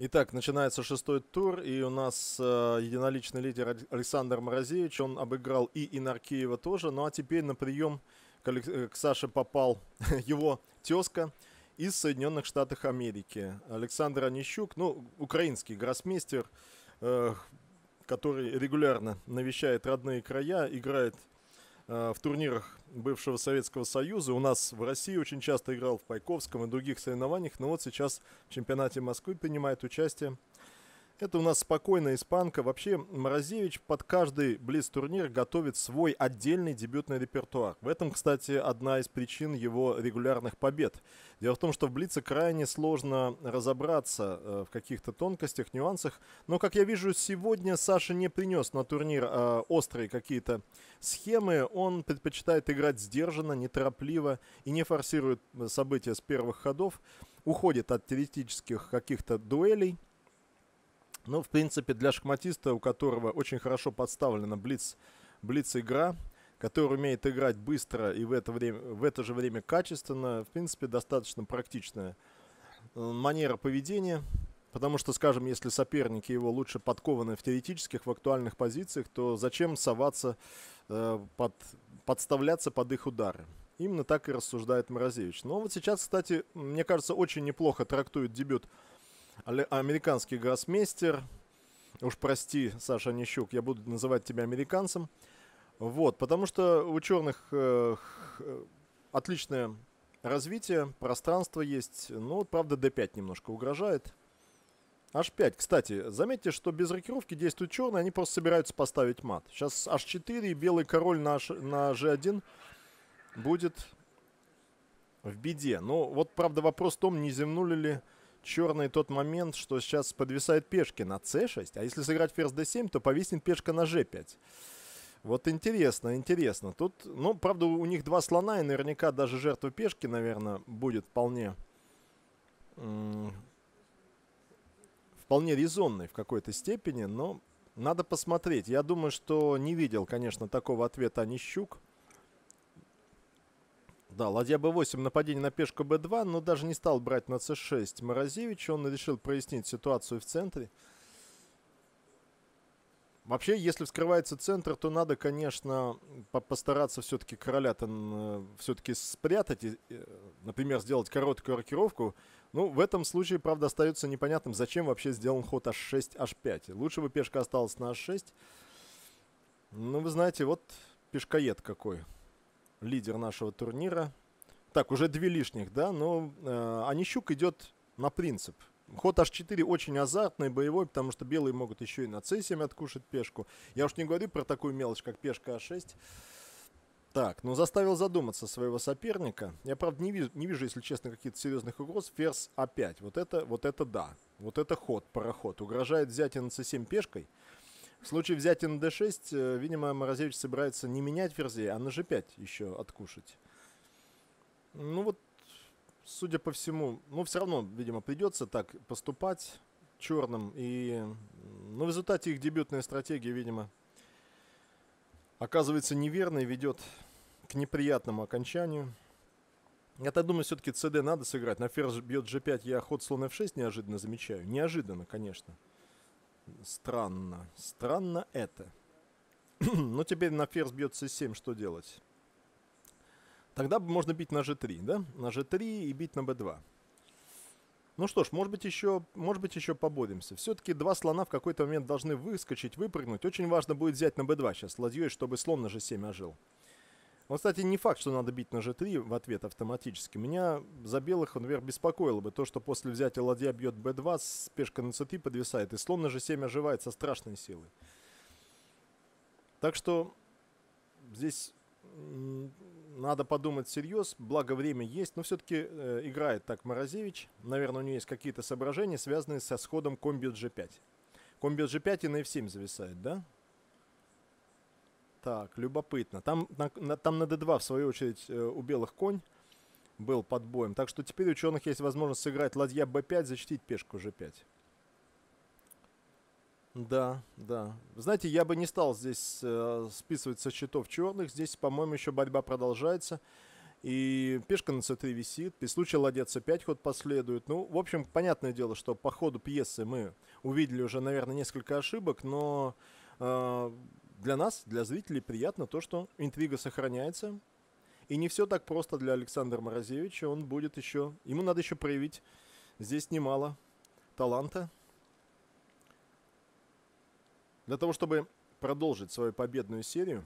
Итак, начинается шестой тур, и у нас э, единоличный лидер Александр Морозевич. Он обыграл и Инаркиева тоже. Ну а теперь на прием к, Алекс... Э, к Саше попал его тезка из Соединенных Штатов Америки. Александр Онищук, ну, украинский гроссмейстер, э, который регулярно навещает родные края, играет Э, в турнирах бывшего Советского Союза. У нас в России очень часто играл в Пайковском и других соревнованиях, но вот сейчас в чемпионате Москвы принимает участие это у нас спокойная испанка. Вообще, Морозевич под каждый близ-турнир готовит свой отдельный дебютный репертуар. В этом, кстати, одна из причин его регулярных побед. Дело в том, что в Блице крайне сложно разобраться э, в каких-то тонкостях, нюансах. Но, как я вижу, сегодня Саша не принес на турнир э, острые какие-то схемы. Он предпочитает играть сдержанно, неторопливо и не форсирует э, события с первых ходов. Уходит от теоретических каких-то дуэлей – ну, в принципе, для шахматиста, у которого очень хорошо подставлена блиц, блиц-игра, который умеет играть быстро и в это, время, в это же время качественно, в принципе, достаточно практичная э, манера поведения. Потому что, скажем, если соперники его лучше подкованы в теоретических, в актуальных позициях, то зачем соваться, э, под, подставляться под их удары? Именно так и рассуждает Морозевич. Но ну, а вот сейчас, кстати, мне кажется, очень неплохо трактует дебют американский гроссмейстер, уж прости, Саша Нищук, я буду называть тебя американцем, вот, потому что у черных э, э, отличное развитие, пространство есть, ну, правда, D5 немножко угрожает. H5. Кстати, заметьте, что без рокировки действуют черные, они просто собираются поставить мат. Сейчас H4 и белый король на, H, на G1 будет в беде. Но ну, вот, правда, вопрос в том, не земнули ли черный тот момент, что сейчас подвисают пешки на c6, а если сыграть ферзь d7, то повиснет пешка на g5. Вот интересно, интересно. Тут, ну, правда, у них два слона, и наверняка даже жертва пешки, наверное, будет вполне... Вполне резонной в какой-то степени, но надо посмотреть. Я думаю, что не видел, конечно, такого ответа щук. Да, ладья b8, нападение на пешку b2, но даже не стал брать на c6 Морозевич. Он решил прояснить ситуацию в центре. Вообще, если вскрывается центр, то надо, конечно, по постараться все-таки короля-то э, все-таки спрятать, и, э, например, сделать короткую рокировку. Ну, в этом случае, правда, остается непонятным, зачем вообще сделан ход h6, h5. Лучше бы пешка осталась на h6. Ну, вы знаете, вот пешкоед какой лидер нашего турнира. Так, уже две лишних, да, но э, Онищук идет на принцип. Ход h4 очень азартный, боевой, потому что белые могут еще и на c7 откушать пешку. Я уж не говорю про такую мелочь, как пешка a6. Так, ну заставил задуматься своего соперника. Я, правда, не вижу, не вижу если честно, каких-то серьезных угроз. Ферзь a5. Вот это, вот это да. Вот это ход, пароход. Угрожает взять на c7 пешкой. В случае взятия на d6, э, видимо, Морозевич собирается не менять ферзей, а на g5 еще откушать. Ну вот, судя по всему, ну все равно, видимо, придется так поступать черным. И, ну, в результате их дебютная стратегия, видимо, оказывается неверной, ведет к неприятному окончанию. Я-то думаю, все-таки CD надо сыграть. На ферзь бьет G5, я ход слон F6 неожиданно замечаю. Неожиданно, конечно. Странно. Странно это. Но теперь на ферзь бьет c7, что делать? Тогда можно бить на g3, да? На g3 и бить на b2. Ну что ж, может быть еще, может быть еще поборемся. Все-таки два слона в какой-то момент должны выскочить, выпрыгнуть. Очень важно будет взять на b2 сейчас ладьей, чтобы слон на g7 ожил. Но, ну, кстати, не факт, что надо бить на g3 в ответ автоматически. Меня за белых, например, беспокоило бы то, что после взятия ладья бьет b2, пешка на c3 подвисает, и слон на g7 оживает со страшной силой. Так что здесь надо подумать всерьез, благо время есть, но все-таки э, играет так Морозевич. Наверное, у нее есть какие-то соображения, связанные со сходом комби G5. Комби G5 и на F7 зависает, да? Так, любопытно. Там на, на, там на D2, в свою очередь, э, у белых конь был под боем. Так что теперь у ученых есть возможность сыграть ладья B5, защитить пешку G5. Да, да. Знаете, я бы не стал здесь э, списывать со счетов черных. Здесь, по-моему, еще борьба продолжается. И пешка на c3 висит. При случае ладья c5 ход последует. Ну, в общем, понятное дело, что по ходу пьесы мы увидели уже, наверное, несколько ошибок, но э, для нас, для зрителей, приятно то, что интрига сохраняется. И не все так просто для Александра Морозевича. Он будет еще... Ему надо еще проявить здесь немало таланта. Для того, чтобы продолжить свою победную серию.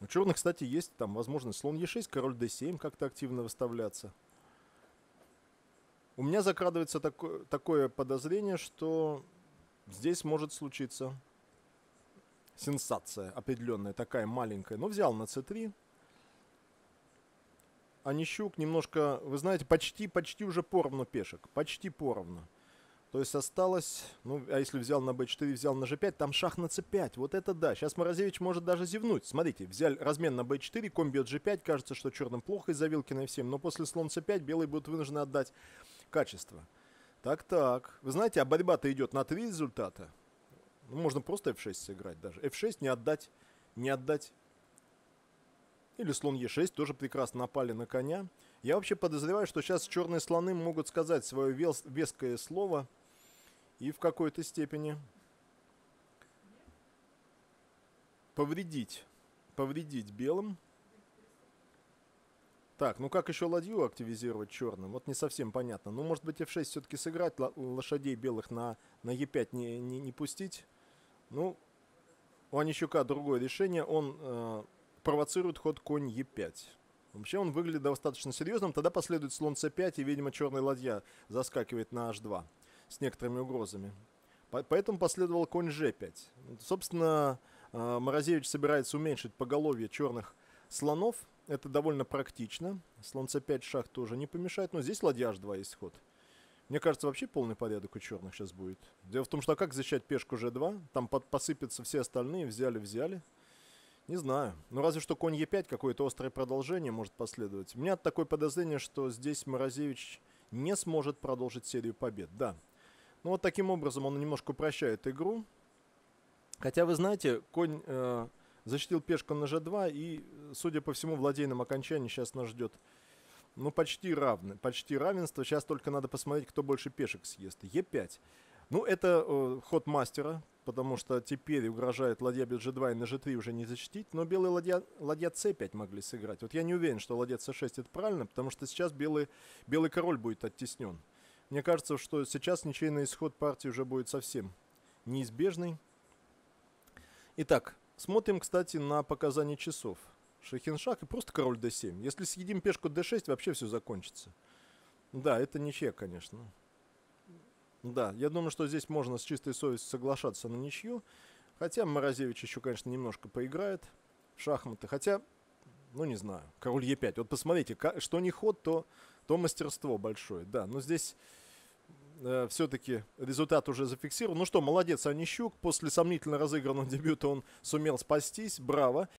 У черных, кстати, есть там возможность слон Е6, король d7 как-то активно выставляться. У меня закрадывается такое, такое подозрение, что здесь может случиться сенсация определенная, такая маленькая. Но взял на c3. Онищук а немножко, вы знаете, почти-почти уже поровну пешек. Почти поровну. То есть осталось, ну, а если взял на b4, взял на g5, там шах на c5. Вот это да. Сейчас Морозевич может даже зевнуть. Смотрите, взял размен на b4, конь бьет g5. Кажется, что черным плохо из-за Вилкина f7. Но после слон c5 белые будут вынуждены отдать качество. Так-так. Вы знаете, а борьба-то идет на три результата. Ну, можно просто f6 сыграть даже. f6 не отдать, не отдать. Или слон e6 тоже прекрасно напали на коня. Я вообще подозреваю, что сейчас черные слоны могут сказать свое вес, веское слово. И в какой-то степени повредить, повредить белым. Так, ну как еще ладью активизировать черным? Вот не совсем понятно. Ну, может быть, f6 все-таки сыграть, лошадей белых на, на e5 не, не, не пустить. Ну, у Онищука другое решение. Он э, провоцирует ход конь Е5. Вообще он выглядит достаточно серьезным. Тогда последует слон c5, и, видимо, черная ладья заскакивает на h2 с некоторыми угрозами. По поэтому последовал конь g5. Собственно, э, Морозевич собирается уменьшить поголовье черных слонов. Это довольно практично. Слон c5 шах тоже не помешает. Но здесь ладья h2 есть ход. Мне кажется, вообще полный порядок у черных сейчас будет. Дело в том, что а как защищать пешку g2? Там под, посыпятся все остальные, взяли-взяли. Не знаю. Ну, разве что конь e5, какое-то острое продолжение может последовать. У меня такое подозрение, что здесь Морозевич не сможет продолжить серию побед. Да. Ну, вот таким образом он немножко упрощает игру. Хотя, вы знаете, конь э, защитил пешку на g2, и, судя по всему, в ладейном окончании сейчас нас ждет ну, почти равны, почти равенство. Сейчас только надо посмотреть, кто больше пешек съест. Е5. Ну, это э, ход мастера, потому что теперь угрожает ладья бьет g2 и на g3 уже не защитить, но белые ладья, ладья c5 могли сыграть. Вот я не уверен, что ладья c6 это правильно, потому что сейчас белый, белый король будет оттеснен. Мне кажется, что сейчас ничейный исход партии уже будет совсем неизбежный. Итак, смотрим, кстати, на показания часов. Шахин-шах и просто король d7. Если съедим пешку d6, вообще все закончится. Да, это ничья, конечно. Да, я думаю, что здесь можно с чистой совестью соглашаться на ничью. Хотя Морозевич еще, конечно, немножко поиграет в шахматы. Хотя, ну не знаю, король e5. Вот посмотрите, что не ход, то, то мастерство большое. Да, но здесь э, все-таки результат уже зафиксирован. Ну что, молодец Анищук. После сомнительно разыгранного дебюта он сумел спастись. Браво.